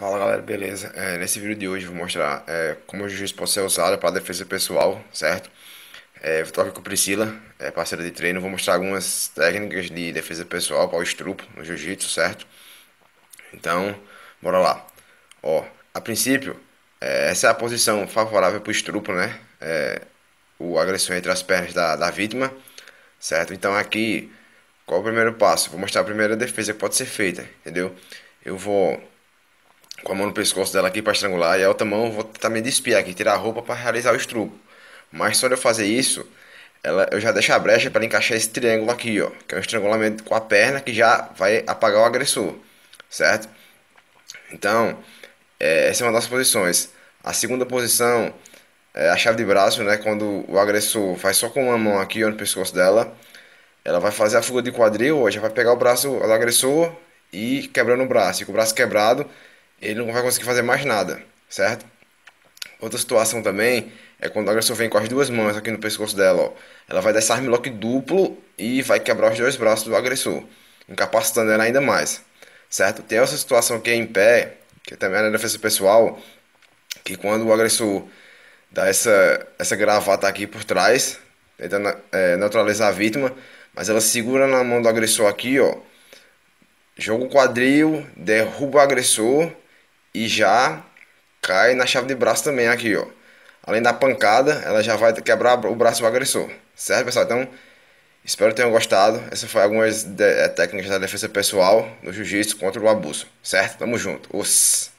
Fala galera, beleza? É, nesse vídeo de hoje vou mostrar é, como o Jiu-Jitsu pode ser usado para defesa pessoal, certo? É, vou aqui com Priscila, é, parceira de treino, vou mostrar algumas técnicas de defesa pessoal para o estrupo no jiu-jitsu, certo? Então, bora lá. Ó, a princípio, é, essa é a posição favorável para o estrupo, né? É, o agressor entre as pernas da, da vítima, certo? Então aqui, qual o primeiro passo? Vou mostrar a primeira defesa que pode ser feita, entendeu? Eu vou com a mão no pescoço dela aqui para estrangular e a outra mão vou tentar me despiar aqui, tirar a roupa para realizar o estrupo. Mas só de eu fazer isso, ela, eu já deixo a brecha para encaixar esse triângulo aqui, ó, que é um estrangulamento com a perna que já vai apagar o agressor, certo? Então, é, essa é uma das posições. A segunda posição é a chave de braço, né, quando o agressor faz só com uma mão aqui ó, no pescoço dela, ela vai fazer a fuga de quadril, ó, já vai pegar o braço do agressor e quebrando o braço, e com o braço quebrado, ele não vai conseguir fazer mais nada, certo? Outra situação também é quando o agressor vem com as duas mãos aqui no pescoço dela, ó. Ela vai dar armlock duplo e vai quebrar os dois braços do agressor, incapacitando ela ainda mais, certo? Tem essa situação que é em pé, que também é na defesa pessoal, que quando o agressor dá essa, essa gravata aqui por trás, tentando é, neutralizar a vítima, mas ela segura na mão do agressor aqui, ó. Joga o quadril, derruba o agressor e já cai na chave de braço também aqui, ó. Além da pancada, ela já vai quebrar o braço do agressor. Certo, pessoal? Então, espero que tenham gostado. Essas foram algumas de é, técnicas da defesa pessoal no jiu-jitsu contra o abuso. Certo? Tamo junto. Os.